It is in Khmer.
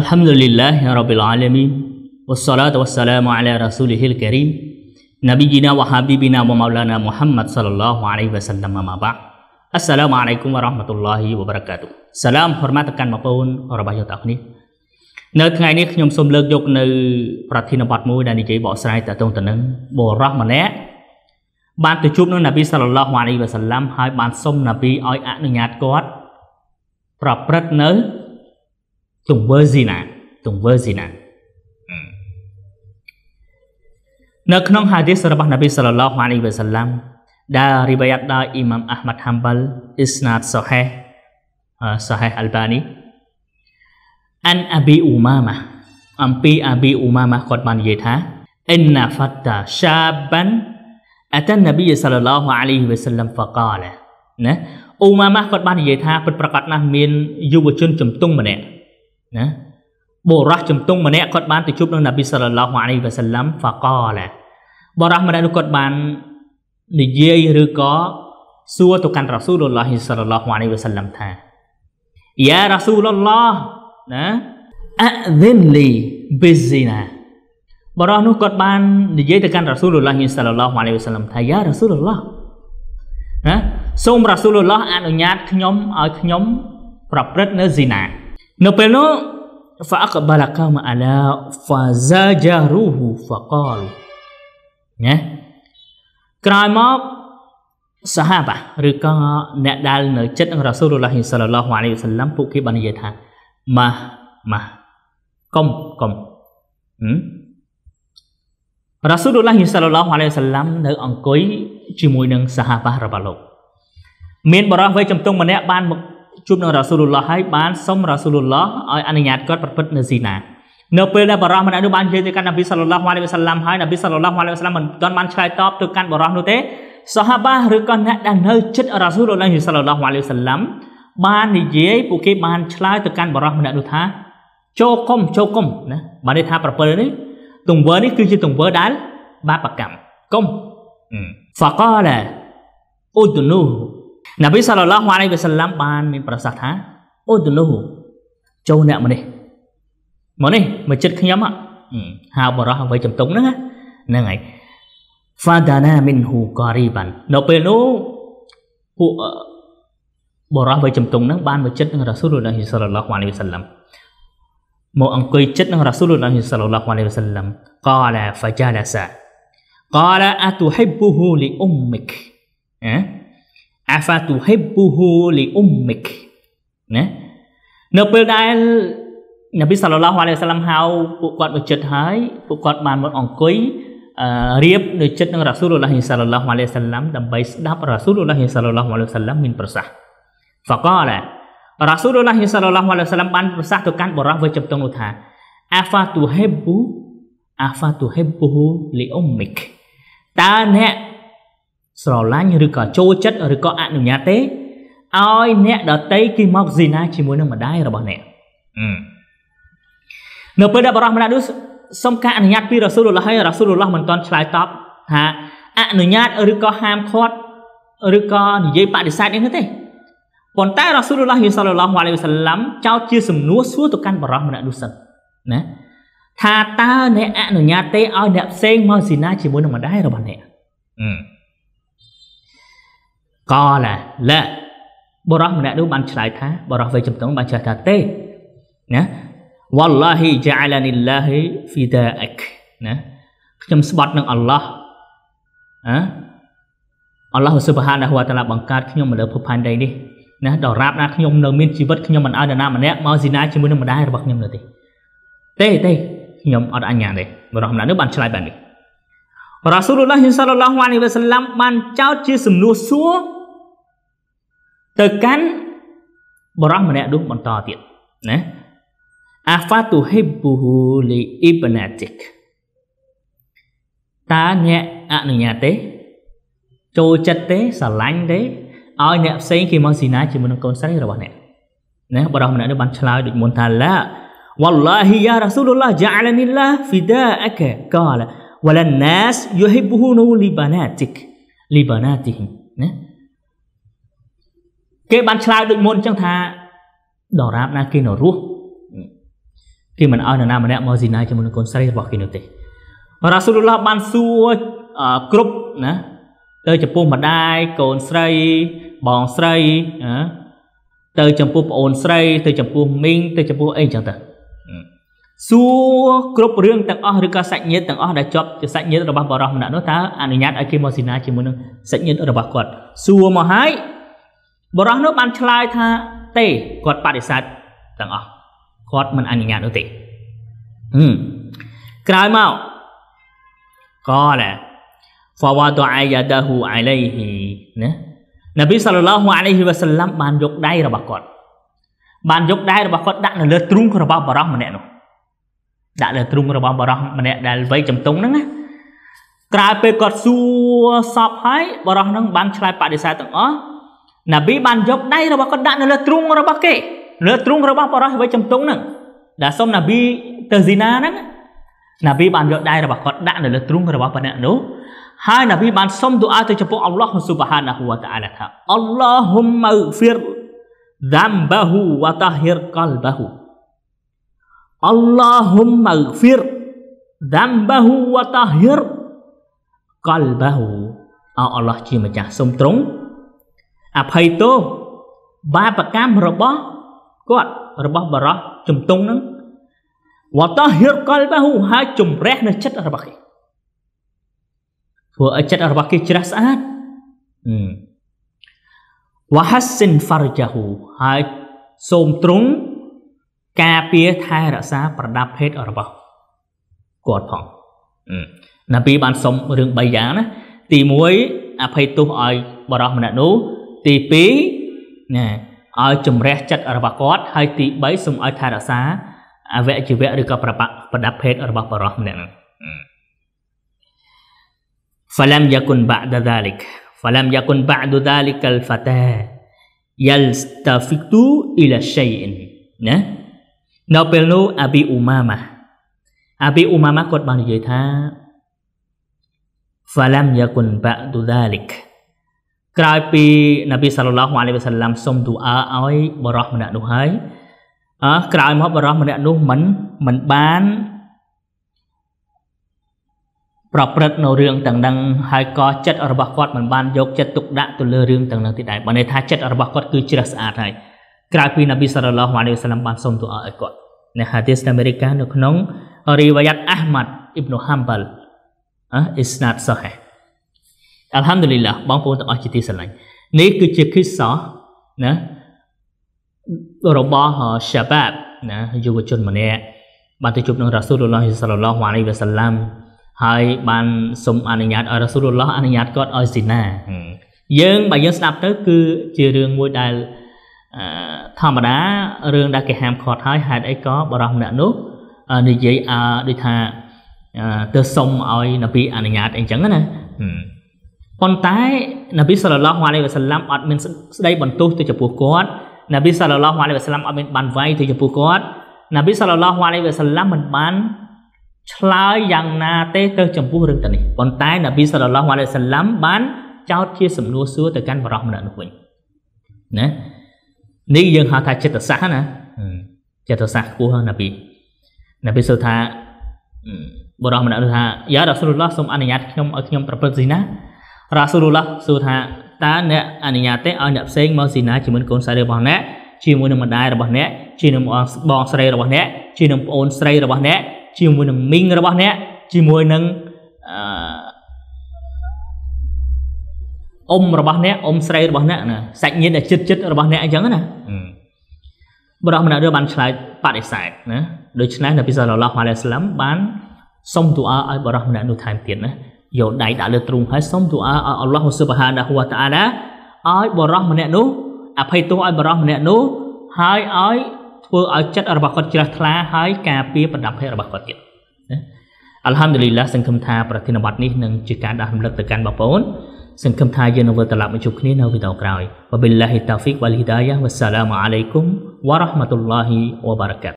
الحمد لله رب العالمين والصلاة والسلام على رسوله الكريم نبينا وحبيبنا ومولانا محمد صلى الله عليه وسلم ما بعد السلام عليكم ورحمة الله وبركاته សឡាមហរមាតកាន់បងប្អូនរបស់យើងទាំងអស់គ្នានៅថ្ងៃនេះខ្ញុំសូមលើកយកនៅប្រធានបទមួយដែលនិយាយបកស្រាយតទៅទៅនឹងបរោះម្នាក់បានទៅជួបនឹងនប៊ីសាឡឡោះអាឡៃវ៉ាសាឡាំហើយបានសុំនប៊ីឲ្យអនុញ្ញាតគាត់ប្រព្រឹត្តនៅទង្វើស៊ីណាទង្វើស៊ីណានៅក្នុងហាឌីសរបស់នប៊ីសាឡឡោះអាលីវសាឡាំដែលរីបាយ៉ាត់ដោយអ៊ីម៉ាំអាហ្មាត់ហាំបលអ៊ីស្ណាតសូហេសូហេអាល់បានីអានអាប៊ីអ៊ូម៉ាម៉ាអំពីអាប៊ីអ៊ូម៉ាម៉ាគាត់បាននិយាយថាអ៊ីនណាហ្វាត់តាសាបាន់អតានប៊ីសាឡឡោះអាលីវសាឡាំហ្វាកាឡាណាអ៊ូម៉ាម៉ាគាត់បាននិយាយថាពិតប្រាកដណាស់មានយុវជនជំទង់ម្នាក់ណាបុរសជំទង់ម្នាក់គាត់បានទៅជួបនឹងនប៊ីសាឡឡោះអាឡៃវ៉ាសាឡាំហ្វាកឡាបុរសម្នាក់នោះគាត់បាន និយាយឬក៏សួរទៅកាន់រ៉ាស៊ូលឡោះសាឡឡោះអាឡៃវ៉ាសាឡាំថាយ៉ារ៉ាស៊ូលឡោះណាអឌិនលីប៊ីស៊ីណាបរោះនោះគាត់បាននិយាយទៅកាន់រ៉ាស៊ូលឡោះសាឡឡោះអាឡៃវ៉ាសាឡាំថាយ៉ារ៉ាស៊ូលឡោះណាសូមរ៉ាស៊ូលឡោះអនុញ្ញាតខ្ញុំឲ្យខ្ញុំ ប្រព្រឹត្តនៅស៊ីណានៅពេលនោះ فأقبل قوم على فزجروه فقال ណាក្រោយមកសហបាឬក៏អ្នកដែលនៅចិត្តនឹងរ៉ាស៊ូលឡោះសាឡឡោះអាឡៃវសាឡាំពួកគេបាននិយាយថាម៉ាម៉ាកុំកុំរ៉ាស៊ូលឡោះសាឡឡោះអាឡៃវសាឡាំនៅ អង្គុយជាមួយនឹងសហបារបស់លោកមានបរិះវ័យជំទង់ម្នាក់បានមកជួបនឹងរ៉ាស៊ូលុលឡោះហើយបានសុំរ៉ាស៊ូលុលឡោះឲ្យអនុញ្ញាតគាត់ប្រព្រឹត្តនៅស៊ីណានៅពេលដែលបារោះម្នាក់នោះបាននិយាយទៅកាន់នប៊ីសាឡឡោះវ៉ាឡៃវ៉ាសាឡាំហើយនប៊ីសាឡឡោះវ៉ាឡៃវ៉ាសាឡាំមិនទាន់បានឆ្លើយតបទៅកាន់បារោះនោះទេសហាបាឬក៏អ្នកដែលនៅចិត្តរ៉ាស៊ូលុលឡោះសាឡឡោះវ៉ាឡៃវ៉ាសាឡាំបាននិយាយពួកគេបានឆ្លើយទៅកាន់បារោះម្នាក់នោះថាចូលគុំចូលគុំណាបានន័យថាប្រពើនេះទង្វើនេះគឺជាទង្វើដែលបាបកម្មគុំហ្វាកាឡាអ៊ុឌនូនប៊ីសាឡឡោះអាឡៃវ៉ាសាឡាំបានមានប្រសាសន៍ថាអូទលូចូលអ្នកម្នេះមកនេះមកចិត្តខ្ញុំហៅបរោះអ្វីចំតុងហ្នឹងហ្នឹងហើយ Fadana minhu qariban នៅពេលនោះពួកបរោះវ័យចំតុងហ្នឹងបានមកចិត្តនឹងរ៉ាស៊ូលឡោះសាឡឡោះអាឡៃវ៉ាសាឡាំមកអង្គុយចិត្តនឹងរ៉ាស៊ូលឡោះសាឡឡោះអាឡៃវ៉ាសាឡាំ قال فجلس قال أتحبه لأمك អឺអាហ្វាទូហិបហ៊ូហូលីអ៊ុំមិកណានៅពេលដែលនប៊ីសាឡឡោះអាឡៃសាឡាំហៅពួកគាត់មកចិត្តហើយពួកគាត់បានមកអង្គុយរៀបនៅចិត្តនឹងរ៉ាស៊ូលឡោះសាឡឡោះអាឡៃសាឡាំដើម្បីស្ដាប់រ៉ាស៊ូលឡោះសាឡឡោះអាឡៃសាឡាំមានប្រសាសន៍ហ្វកឡារ៉ាស៊ូលឡោះសាឡឡោះអាឡៃសាឡាំបានប្រសាសន៍ទៅកាន់បរិះវិជបតងនោះថាអាហ្វាទូហិបហ៊ូអាហ្វាទូហិបហ៊ូលីអ៊ុំមិកតើអ្នកស្រឡាញ់ឬក៏ចូលចិត្តឬក៏អនុញ្ញាតទេឲ្យអ្នកដតីគេមកស៊ីណាជាមួយនឹងម្ដាយរបស់អ្នកនៅពេលដែលបរោះម្នាក់នោះសុំការអនុញ្ញាតពីរ៉ាស៊ូលឡោះហើយរ៉ាស៊ូលឡោះមិនទាន់ឆ្លើយតបថាអនុញ្ញាតឬក៏ហាមឃាត់ឬក៏និយាយបដិសេធនេះទេប៉ុន្តែរ៉ាស៊ូលឡោះយេស៊ូលឡោះវ៉ាឡៃវសាឡាំចោទជាសំណួរសួរទៅកាន់បរោះម្នាក់នោះសិនណាថាតើអ្នកអនុញ្ញាតទេឲ្យអ្នកផ្សេងមកស៊ីណាជាមួយនឹងម្ដាយរបស់អ្នកអឺកណាលាបរោះម្នាក់នោះបានឆ្លើយថា បរោះវ័យចំតុងបានឆ្លើយថាទេណាវ៉ាល់ឡាហ៊ីជាអាឡានីឡាហ៊ីហ្វីដាអិកណាខ្ញុំស្បត់នឹងអល់ឡោះអើអល់ឡោះស៊ុបហានហួតាឡាបង្កើតខ្ញុំមកលើភពផែនដីនេះណាដល់រាបណាខ្ញុំនៅមានជីវិតខ្ញុំមិនឲ្យនរណាម្នាក់មកស៊ីណាជាមួយនឹងម្ដាយរបស់ខ្ញុំនោះទេទេទេខ្ញុំអត់អញ្ញាទេបរោះម្នាក់នោះបានឆ្លើយបែបនេះរ៉ាស៊ូលឡោះសាឡឡោះអាឡៃវ៉ាសាឡាំបានចោទជា សំណួរសួរ tekan Borang menek duh mentah tiat. Nah, apa tu li ibnatik? Tanya anu nyate, cocet te, selang te, ao nyak sing ki mon sina ci mon kon sari Nah, borah menek duh ban chlai duh mon tala. Wallahi ya Rasulullah ja'alani Allah fida'aka kala. walan nas yuhibbuhu li banatik li banatihim. Nah, គេបានឆ្លើយដូចមុនអញ្ចឹងថាដរាបណាគេនៅរស់គេមិនឲ្យនរណាម្នាក់មកស៊ីណាជាមួយនឹងកូនស្រីរបស់គេនោះទេរ៉ាស៊ូលឡោះបានសួរគ្រប់ណាទៅចំពោះម្ដាយកូនស្រីបងស្រីណាទៅចំពោះប្អូនស្រី ទៅ ចំពោះមីងទៅចំពោះអីចឹងទៅសួរគ្រប់រឿងទាំងអស់ឬក៏សាច់ញាតិទាំងអស់ដែលជាប់ជាសាច់ញាតិរបស់បរិសម្នាក់នោះតើអនុញ្ញាតឲ្យគេមកស៊ីណាជាមួយនឹងសាច់ញាតិរបស់គាត់សួរមកហើយបរោះនោះបានឆ្លើយថាទេគាត់បដិសេធទាំងអស់គាត់មិនអនុញ្ញាតនោះទេហឹមក្រោយមកកលហ្វវ៉ាដអាយ៉ាដាហ៊ូអាឡៃហ៊ីណានប៊ីសាឡឡោះអាឡៃហ៊ីវ៉ាសាឡាំបានយកដៃរបស់គាត់បានយកដៃរបស់គាត់ដាក់នៅលើទ្រូងរបស់បរោះម្នាក់នោះដាក់លើទ្រូងរបស់បរោះម្នាក់ដែលវ័យចំតុងហ្នឹងណាក្រោយពេលគាត់សួរសពហើយបរោះហ្នឹងបានឆ្លើយបដិសេធទាំងអស់ណាប៊ីបានយកដៃរបស់គាត់ដាក់នៅលើទ្រូងរបស់គេលើទ្រូងរបស់បរិសវ័យចំទង់ហ្នឹងដែលសុំណាប៊ីទៅស៊ីណាហ្នឹងណាប៊ីបានយកដៃរបស់គាត់ដាក់នៅលើទ្រូងរបស់បណ្ណនោះហើយណាប៊ីបានសុំឌូអាទៅចំពោះអល់ឡោះស៊ុបហានាហ៊ូវតាអាឡាថាអល់ឡោះហ៊ុមម៉ៅហ្វៀរដាំបាហ៊ូវតាហ៊ីរកលបាហ៊ូអល់ឡោះហ៊ុមម៉ៅហ្វៀរដាំបាហ៊ូវតាហ៊ីរកលបាហ៊ូអល់ឡោះជាម្ចាស់សុំទ្រង់អភ័យទោសបាបកម្មរបស់គាត់របស់បរោះជំទង់នឹងវតហិរកលបហ៊ូហើយជំរះ នៅចិត្តរបស់គេធ្វើឲ្យចិត្តរបស់គេជ្រះស្អាតវហសិនហ្វារជាហ៊ូហើយសូមទ្រង់ការពារថែរក្សា ប្រដាប់ភេទរបស់គាត់ផង ណាពីបានសុំរឿង3យ៉ាងណា ទី1អភ័យទោសឲ្យបរោះម្នាក់នោះទី2ណាឲ្យជំរះចិត្តរបស់គាត់ ហើយទី3សូមឲ្យថែរក្សាអវយវៈឬក៏ប្របាក់ប្រដាប់ភេទរបស់បរិសម្នាក់ហ្នឹង فلم يكن بعد ذلك فلم يكن بعد ذلك الفتى يلتفت الى شيء ណានៅពេលនោះអាប៊ីអ៊ូម៉ាម៉ាអាប៊ីអ៊ូម៉ាម៉ាគាត់បាននិយាយថា فلم يكن بعد ذلك ក្រោយពីនប៊ីសាឡឡោះអាឡៃវ៉ាសាឡាំសុំទូអើឲ្យបរោះម្នាក់នោះហើយអើក្រោយមកបរោះម្នាក់នោះមិនមិនបានប្រព្រឹត្តនៅរឿងទាំងនឹងហើយក៏ចិត្តរបស់គាត់មិនបានយកចិត្តទុកដាក់ទៅលើរឿងទាំងនឹងទីដែរបើន័យថាចិត្តរបស់គាត់គឺជ្រះស្អាតហើយក្រៅពីនប៊ីសាឡឡោះអាឡៃវ៉ាសាឡាំបានសុំទូអើឲ្យគាត់នៅហាឌីសអាមេរិកានៅក្នុង រីវ៉ាយ៉ាត់អាហ្មាត់អ៊ីបនុហាំបាល់អ៊ីស្ណាតសូហេះអัลហាំឌូលីឡាបងប្អូនទាំងអស់ជាទីស្រឡាញ់នេះគឺជាគិសោះណារបស់ Shabab ណាយុវជនម្នាក់បានទៅជួបនឹងរ៉ាស៊ូលឡោះសាឡឡោះអាឡៃវសាឡាំហើយ បានសុំអនុញ្ញាតឲ្យរ៉ាស៊ូលឡោះអនុញ្ញាតគាត់ឲ្យស៊ីណាយើងបើយើងស្ដាប់ទៅគឺជារឿងមួយដែលធម្មតារឿងដែលគេហាមឃាត់ហើយហេតុអីក៏បរោះម្នាក់នោះនិយាយដូចថាទៅសុំឲ្យនប៊ីអនុញ្ញាតអីចឹងណាប៉ុន្តែនប៊ីសាឡឡោះអាឡៃវ៉ាសាឡាំអត់មានស្ដីបន្ទោសទៅចំពោះគាត់នប៊ីសាឡឡោះអាឡៃវ៉ាសាឡាំអត់មានបានវាយទៅចំពោះគាត់នប៊ីសាឡឡោះអាឡៃវ៉ាសាឡាំមិនបានឆ្លើយយ៉ាងណាទេទៅចំពោះរឿងទាំងនេះប៉ុន្តែនប៊ីសាឡឡោះអាឡៃវ៉ាសាឡាំបាន ចោទជាសំណួរសួរទៅកាន់បរិះម្នាក់នោះវិញណានេះយើងហៅថាចិត្តសាស្ត្រណាចិត្តសាស្ត្រគោះណាពីណាពីសួរថាបរិះម្នាក់នោះថាយ៉ារ៉ាស៊ូលឡោះសូមអនុញ្ញាតខ្ញុំឲ្យខ្ញុំប្រព្រឹត្តស៊ីណារ៉ាស៊ូលឡាសួរថាតើអ្នកអនុញ្ញាតទេឲ្យអ្នកផ្សេងមកស៊ីណាជាមួយកូនស្រីរបស់អ្នក ជាមួយនឹងម្ដាយរបស់អ្នកជាមួយនឹងបងស្រីរបស់អ្នកជាមួយនឹងប្អូនស្រីរបស់អ្នកជាមួយនឹងមីងរបស់អ្នកជាមួយនឹងអឺអ៊ំរបស់អ្នកអ៊ំស្រីរបស់អ្នកណាសាច់ញាតិដែលចិត្តចិត្តរបស់អ្នកអញ្ចឹងណាបរោះម្នាក់រើបានឆ្លើយបដិសេធណាដូច្នេះនៅពីសាឡឡោះម៉ាឡេស្លាំបានសុំទូអាឲ្យបរោះម្នាក់នោះថែមទៀតណាយកដៃដាក់លើទ្រូងហើយសូមទូអាឲ្យអល់ឡោះស៊ុបហានាហ៊ូវតាអាឡាឲ្យបរោះម្នាក់នោះអភ័យទោសឲ្យបរោះម្នាក់នោះហើយឲ្យធ្វើឲ្យចិត្តរបស់គាត់ជ្រះថ្លាហើយការពារបណ្ដាភ័យរបស់គាត់ទៀតណាអល់ហាំឌូលីឡាសង្ឃឹមថាប្រធានបទនេះនឹងជាការដាស់រំលឹកទៅកាន់បងប្អូន សង្ឃឹមថាយើងនឹងវិលត្រឡប់មកជួបគ្នានៅវីដេអូក្រោយវបិលឡាហ៊ីតាហ្វិកវលហ៊ីដាយ៉ាវ៉ាសាឡាមអាឡៃគុំវ៉ារ៉ាហ្មាតុលឡាហ៊ីវ៉ាបារកាត